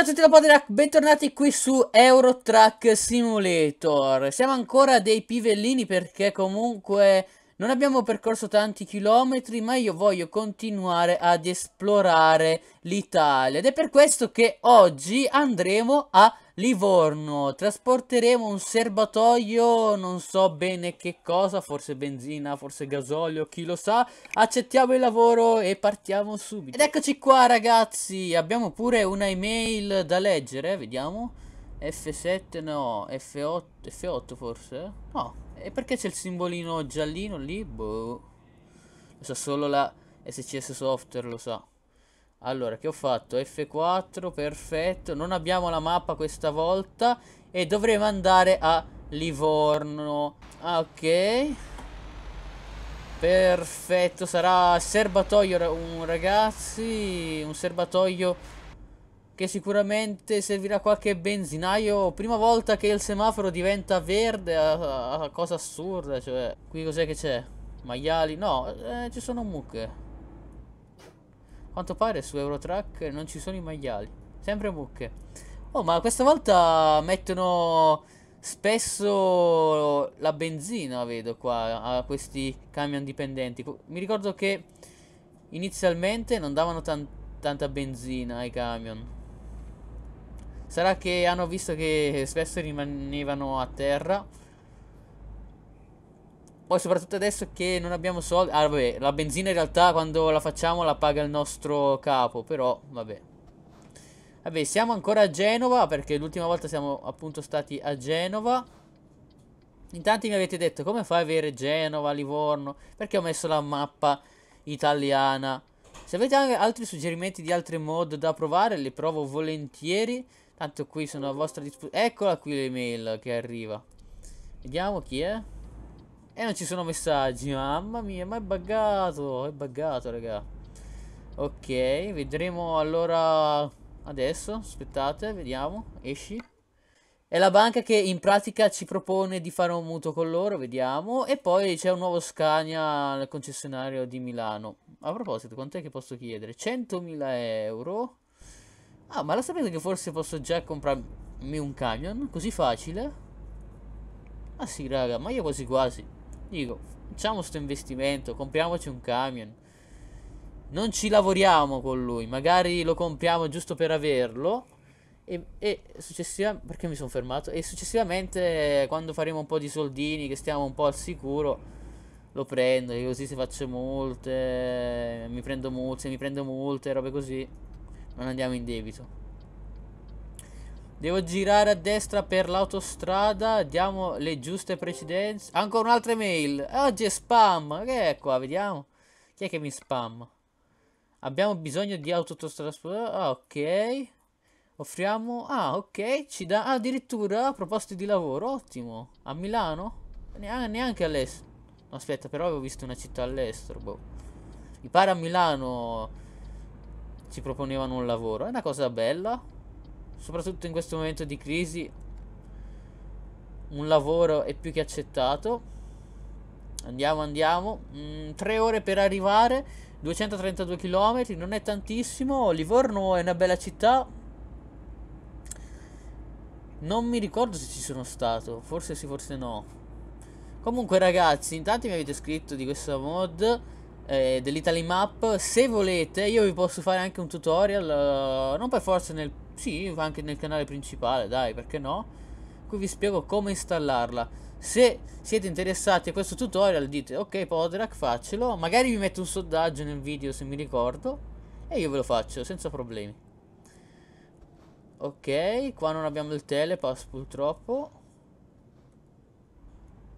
Ciao a tutti da Poderac, bentornati qui su Eurotrack Simulator. Siamo ancora dei pivellini perché comunque non abbiamo percorso tanti chilometri, ma io voglio continuare ad esplorare l'Italia. Ed è per questo che oggi andremo a Livorno. Trasporteremo un serbatoio, non so bene che cosa, forse benzina, forse gasolio, chi lo sa. Accettiamo il lavoro e partiamo subito. Ed eccoci qua ragazzi, abbiamo pure una email da leggere, vediamo. F7 no, F8, F8 forse? No, e perché c'è il simbolino giallino lì? Boh. Lo sa solo la SCS Software, lo sa. Allora, che ho fatto? F4, perfetto. Non abbiamo la mappa questa volta. E dovremo andare a Livorno. Ah, ok. Perfetto, sarà serbatoio, un ragazzi, un serbatoio che sicuramente servirà qualche benzinaio. Prima volta che il semaforo diventa verde, a, a cosa assurda, cioè. Qui cos'è che c'è? Maiali? No, eh, ci sono mucche. A Quanto pare su Eurotrack non ci sono i maiali. Sempre mucche. Oh, ma questa volta mettono spesso la benzina, vedo qua, a questi camion dipendenti. Mi ricordo che inizialmente non davano tan tanta benzina ai camion. Sarà che hanno visto che spesso rimanevano a terra. Poi soprattutto adesso che non abbiamo soldi. Ah vabbè, la benzina in realtà quando la facciamo la paga il nostro capo, però vabbè. Vabbè, siamo ancora a Genova perché l'ultima volta siamo appunto stati a Genova. Intanto mi avete detto come fai a avere Genova, Livorno, perché ho messo la mappa italiana. Se avete anche altri suggerimenti di altri mod da provare, li provo volentieri. Tanto qui sono a vostra disposizione. Eccola qui l'email che arriva. Vediamo chi è. E eh, non ci sono messaggi. Mamma mia, ma è buggato. È buggato, raga. Ok, vedremo allora adesso. Aspettate, vediamo. Esci. È la banca che in pratica ci propone di fare un mutuo con loro, vediamo. E poi c'è un nuovo Scania al concessionario di Milano. A proposito, quant'è che posso chiedere? 100.000 euro. Ah, ma la sapete che forse posso già comprarmi un camion? Così facile? Ah sì, raga, ma io quasi quasi. Dico, facciamo sto investimento, compriamoci un camion. Non ci lavoriamo con lui, magari lo compriamo giusto per averlo. E, e successivamente... Perché mi sono fermato? E successivamente, quando faremo un po' di soldini, che stiamo un po' al sicuro lo prendo, così se faccio multe, mi prendo multe, mi prendo multe, robe così non andiamo in debito. Devo girare a destra per l'autostrada, diamo le giuste precedenze. Ancora un'altra mail. Oggi è spam. Che è qua? Vediamo. Chi è che mi spam? Abbiamo bisogno di autotrasporto. Ah, ok. Offriamo... Ah, ok. Ci dà ah, addirittura proposte di lavoro. Ottimo. A Milano? Ah, neanche all'estero. No, aspetta, però avevo visto una città all'estero. Boh. Mi pare a Milano ci proponevano un lavoro. È una cosa bella, soprattutto in questo momento di crisi. Un lavoro è più che accettato. Andiamo, andiamo. Mm, tre ore per arrivare, 232 km, non è tantissimo. Livorno è una bella città. Non mi ricordo se ci sono stato, forse sì, forse no. Comunque ragazzi, intanto mi avete scritto di questa mod eh, dell'Italy Map. Se volete, io vi posso fare anche un tutorial, uh, non per forza nel... sì, anche nel canale principale, dai, perché no? Qui vi spiego come installarla. Se siete interessati a questo tutorial dite ok Podrak faccelo, magari vi metto un sondaggio nel video se mi ricordo e io ve lo faccio senza problemi. Ok, qua non abbiamo il telepass purtroppo.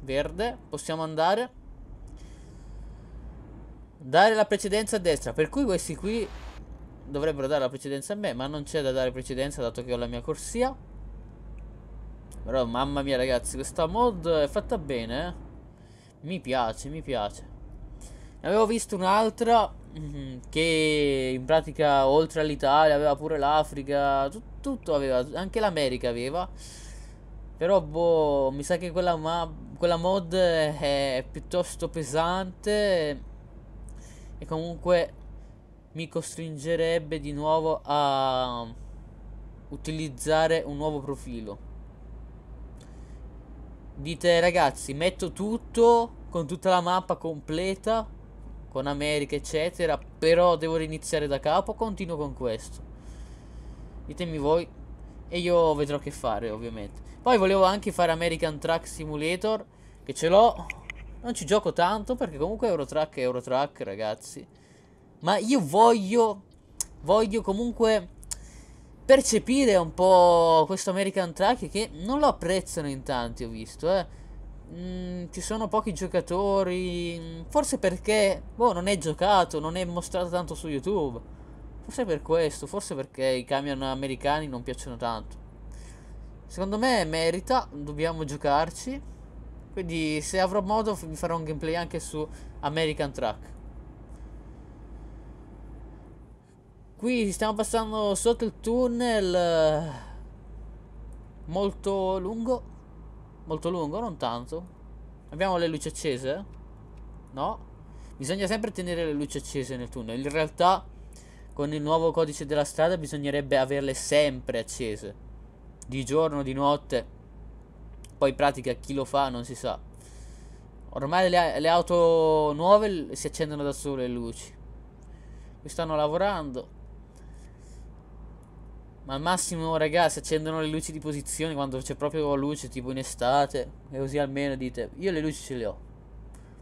Verde, possiamo andare. Dare la precedenza a destra Per cui questi qui dovrebbero dare la precedenza a me Ma non c'è da dare precedenza dato che ho la mia corsia Però mamma mia ragazzi Questa mod è fatta bene eh? Mi piace, mi piace Ne avevo visto un'altra mm-hmm, Che in pratica oltre all'Italia aveva pure l'Africa tut Tutto aveva, anche l'America aveva però boh, mi sa che quella, quella mod è piuttosto pesante e comunque mi costringerebbe di nuovo a utilizzare un nuovo profilo. Dite ragazzi, metto tutto con tutta la mappa completa, con America eccetera, però devo riniziare da capo, continuo con questo. Ditemi voi e io vedrò che fare ovviamente. Poi volevo anche fare American Truck Simulator, che ce l'ho, non ci gioco tanto perché comunque Eurotrack è Eurotrack, ragazzi. Ma io voglio, voglio comunque percepire un po' questo American Track che non lo apprezzano in tanti, ho visto, eh. Mm, ci sono pochi giocatori. Forse perché boh, non è giocato, non è mostrato tanto su YouTube. Forse per questo, forse perché i camion americani non piacciono tanto. Secondo me merita, dobbiamo giocarci. Quindi se avrò modo vi farò un gameplay anche su American Truck. Qui stiamo passando sotto il tunnel eh, molto lungo. Molto lungo, non tanto. Abbiamo le luci accese? No. Bisogna sempre tenere le luci accese nel tunnel. In realtà con il nuovo codice della strada bisognerebbe averle sempre accese. Di giorno, di notte poi in pratica chi lo fa non si sa. Ormai le, le auto nuove si accendono da sole le luci. Qui stanno lavorando. Ma al massimo, ragazzi, accendono le luci di posizione quando c'è proprio luce, tipo in estate. E così almeno dite, io le luci ce le ho.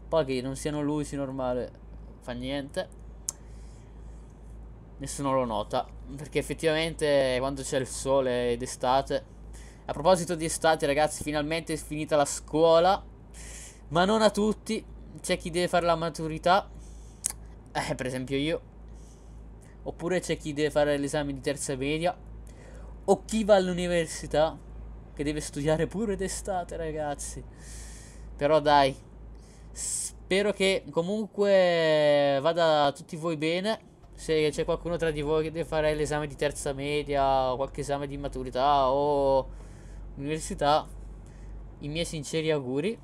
Poi che non siano luci normale, fa niente. Nessuno lo nota. Perché effettivamente quando c'è il sole ed estate... A proposito di estate ragazzi, finalmente è finita la scuola. Ma non a tutti. C'è chi deve fare la maturità. Eh, per esempio io. Oppure c'è chi deve fare l'esame di terza media. O chi va all'università. Che deve studiare pure d'estate ragazzi. Però dai. Spero che comunque vada a tutti voi bene se c'è qualcuno tra di voi che deve fare l'esame di terza media, O qualche esame di maturità o l'università, i miei sinceri auguri.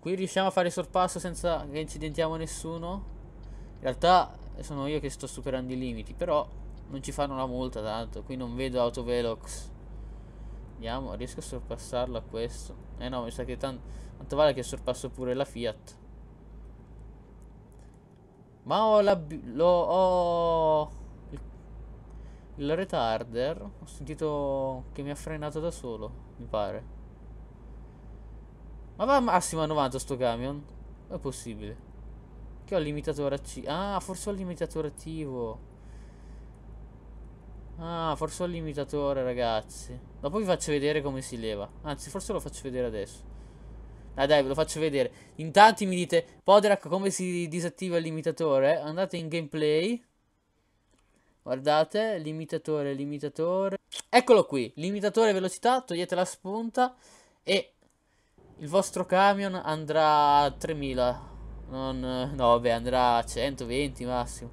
Qui riusciamo a fare sorpasso senza che incidentiamo nessuno. In realtà sono io che sto superando i limiti, però non ci fanno la multa tanto. Qui non vedo autovelox. vediamo riesco a sorpassarlo a questo. Eh no, mi sa che tanto, tanto vale che sorpasso pure la Fiat. Ma ho la... Lo, ho... Il retarder, ho sentito che mi ha frenato da solo, mi pare. Ma va a massima 90 sto camion? È possibile. Che ho il limitatore attivo. Ah, forse ho il limitatore attivo. Ah, forse ho il limitatore, ragazzi. Dopo vi faccio vedere come si leva. Anzi, forse lo faccio vedere adesso. Ah, dai, ve lo faccio vedere. Intanto mi dite, Poderac, come si disattiva il limitatore? Andate in gameplay. Guardate, limitatore, limitatore. Eccolo qui, limitatore velocità, togliete la spunta e il vostro camion andrà a 3000. Non, no, vabbè, andrà a 120 massimo.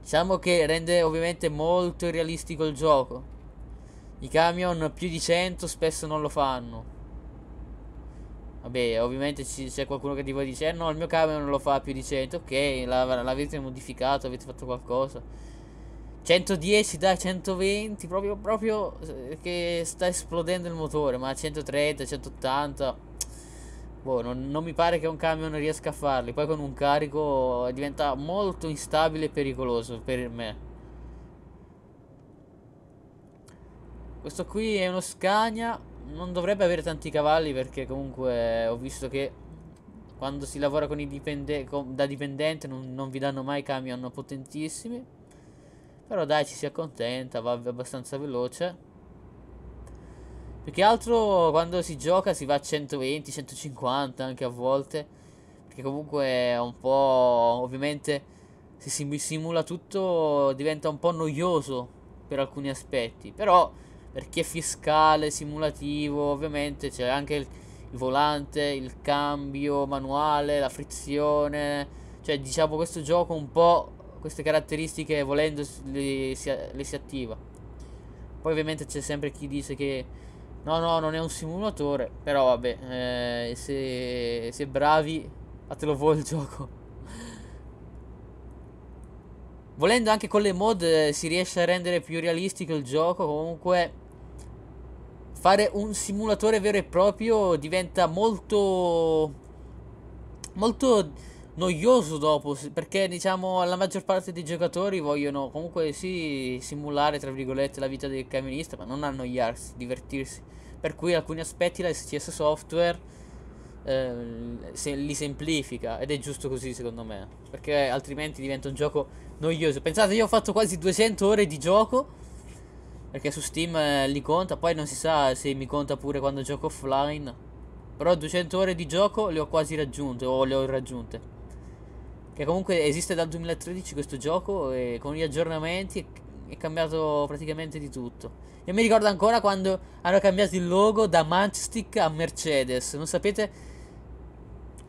Diciamo che rende ovviamente molto irrealistico il gioco. I camion più di 100 spesso non lo fanno. Vabbè, ovviamente c'è qualcuno che ti può dire, eh, no, il mio camion non lo fa più di 100, ok, l'avete modificato, avete fatto qualcosa. 110 dai 120 proprio, proprio eh, che sta esplodendo il motore ma 130 180 boh non, non, mi pare che un camion riesca a farli poi con un carico diventa molto instabile e pericoloso per me questo qui è uno Scania non dovrebbe avere tanti cavalli perché comunque ho visto che quando si lavora con i dipende con, da dipendente non, non vi danno mai camion potentissimi però dai, ci si accontenta, va abbastanza veloce. Più che altro quando si gioca si va a 120, 150 anche a volte. Perché comunque è un po'... Ovviamente se si simula tutto diventa un po' noioso per alcuni aspetti. Però per chi è fiscale, simulativo, ovviamente c'è anche il, il volante, il cambio manuale, la frizione. Cioè diciamo questo gioco un po' queste caratteristiche volendo le si, le si attiva. Poi ovviamente c'è sempre chi dice che no no non è un simulatore, però vabbè eh, se, se bravi fatelo voi il gioco. Volendo anche con le mod eh, si riesce a rendere più realistico il gioco, comunque fare un simulatore vero e proprio diventa molto molto noioso dopo, perché diciamo la maggior parte dei giocatori vogliono comunque sì simulare tra virgolette la vita del camionista, ma non annoiarsi, divertirsi. Per cui alcuni aspetti la scs Software eh, se, li semplifica ed è giusto così secondo me, perché altrimenti diventa un gioco noioso. Pensate, io ho fatto quasi 200 ore di gioco perché su Steam eh, li conta, poi non si sa se mi conta pure quando gioco offline. Però 200 ore di gioco le ho quasi raggiunte o le ho raggiunte. Che comunque esiste dal 2013 questo gioco e con gli aggiornamenti è cambiato praticamente di tutto. Io mi ricordo ancora quando hanno cambiato il logo da Matchstick a Mercedes. Non sapete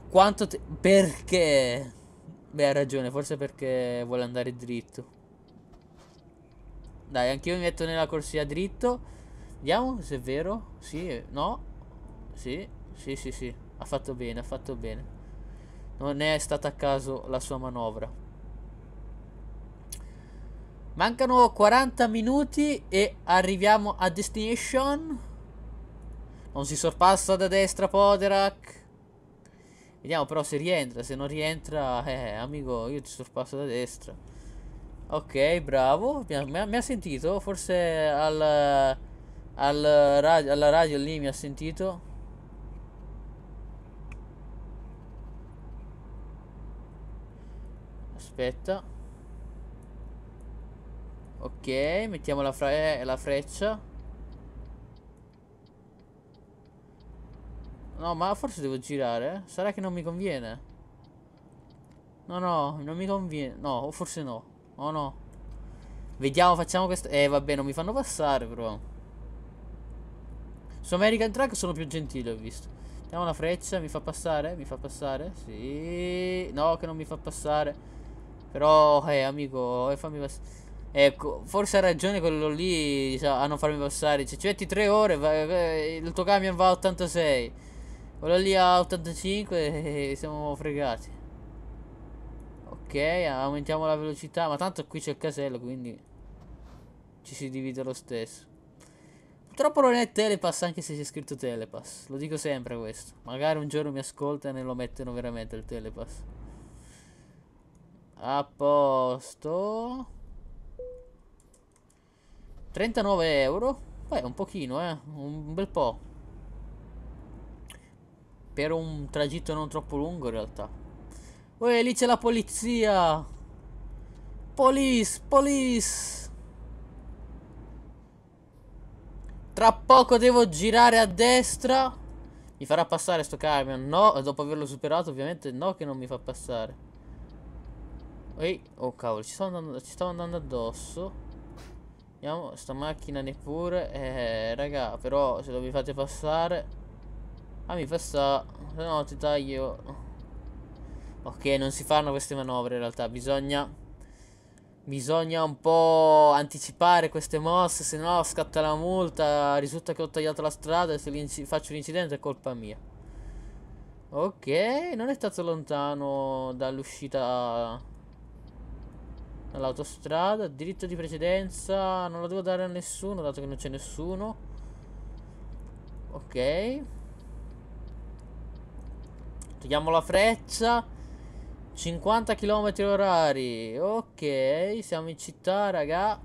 quanto... perché? Beh, ha ragione, forse perché vuole andare dritto. Dai, anch'io mi metto nella corsia dritto. Vediamo se è vero. Sì, no. Sì, sì, sì, sì. Ha fatto bene, ha fatto bene. Non è stata a caso la sua manovra. Mancano 40 minuti e arriviamo a Destination. Non si sorpassa da destra Poderak. Vediamo però se rientra. Se non rientra, eh, amico, io ti sorpasso da destra. Ok, bravo. Mi ha, mi ha sentito. Forse al, al radio, alla radio lì mi ha sentito. aspetta ok mettiamo la, fre la freccia no ma forse devo girare sarà che non mi conviene no no non mi conviene no o forse no oh no vediamo facciamo questo eh vabbè non mi fanno passare però su American Truck sono più gentile, ho visto Mettiamo la freccia, mi fa passare, mi fa passare, sì. No, che non mi fa passare. Però, eh, amico, eh, fammi passare. Ecco, forse ha ragione quello lì a non farmi passare. Cioè, ci metti tre ore, va, il tuo camion va a 86. Quello lì a 85 e eh, eh, eh, siamo fregati. Ok, aumentiamo la velocità, ma tanto qui c'è il casello, quindi ci si divide lo stesso. Purtroppo non è telepass anche se c'è scritto telepass, lo dico sempre questo. Magari un giorno mi ascoltano e lo mettono veramente il telepass. A posto 39 euro Beh un pochino eh Un bel po' Per un tragitto non troppo lungo in realtà Uè lì c'è la polizia Police Police Tra poco devo girare a destra Mi farà passare sto camion No dopo averlo superato ovviamente No che non mi fa passare Ehi, oh cavolo, ci, andando, ci stavo andando addosso. Andiamo, sta macchina neppure. Eh, raga, però se lo vi fate passare... Ah, mi fa sta... Se no, ti taglio... Ok, non si fanno queste manovre in realtà, bisogna... Bisogna un po' anticipare queste mosse, se no scatta la multa, risulta che ho tagliato la strada e se faccio un incidente è colpa mia. Ok, non è stato lontano dall'uscita All'autostrada, diritto di precedenza, non lo devo dare a nessuno dato che non c'è nessuno. Ok. Togliamo la freccia. 50 km orari. Ok, siamo in città, raga.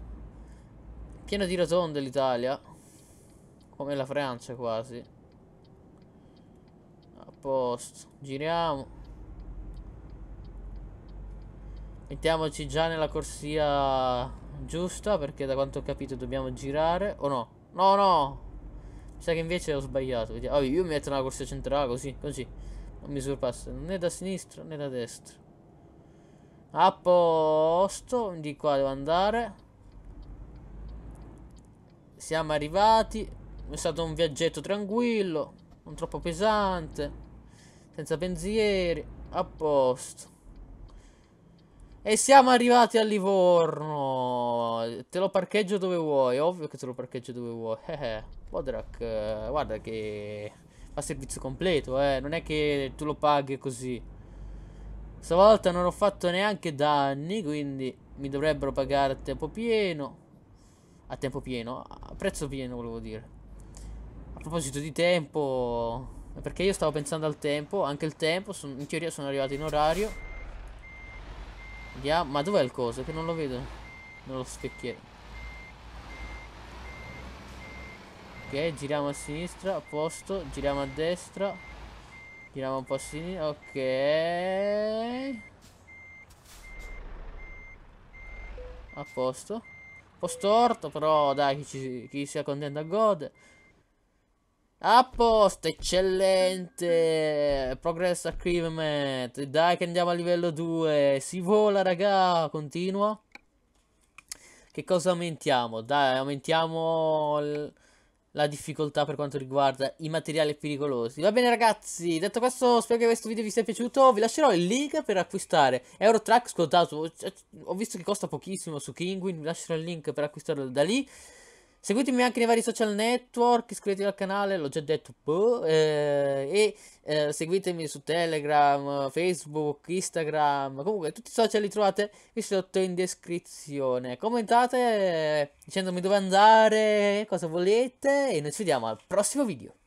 Pieno di rotonde l'Italia. Come la Francia quasi. A posto. Giriamo. Mettiamoci già nella corsia giusta perché da quanto ho capito dobbiamo girare. O oh no? No, no! Mi sa che invece ho sbagliato. Oh, io mi metto nella corsia centrale così, così. Non mi sorpassa né da sinistra né da destra. A posto, di qua devo andare. Siamo arrivati. È stato un viaggetto tranquillo, non troppo pesante, senza pensieri. A posto. E siamo arrivati a Livorno. Te lo parcheggio dove vuoi. Ovvio che te lo parcheggio dove vuoi. Eh, Podrak, eh, guarda che fa servizio completo, eh. Non è che tu lo paghi così. Stavolta non ho fatto neanche danni, quindi mi dovrebbero pagare a tempo pieno. A tempo pieno? A prezzo pieno, volevo dire. A proposito di tempo... Perché io stavo pensando al tempo, anche il tempo, in teoria sono arrivato in orario. Dia Ma dov'è il coso? Che non lo vedo Nello specchietto Ok giriamo a sinistra A posto Giriamo a destra Giriamo un po' a sinistra Ok A posto Un po' storto però dai chi, ci, chi si accontenta gode a posto, eccellente! Progress achievement. Dai che andiamo a livello 2. Si vola, raga, continua. Che cosa aumentiamo? Dai, aumentiamo la difficoltà per quanto riguarda i materiali pericolosi. Va bene ragazzi, detto questo spero che questo video vi sia piaciuto, vi lascerò il link per acquistare Eurotrack scontato, ho visto che costa pochissimo su Kinguin, vi lascerò il link per acquistarlo da lì. Seguitemi anche nei vari social network, iscrivetevi al canale, l'ho già detto, boh, eh, e eh, seguitemi su Telegram, Facebook, Instagram, comunque tutti i social li trovate qui sotto in descrizione. Commentate dicendomi dove andare, cosa volete e noi ci vediamo al prossimo video.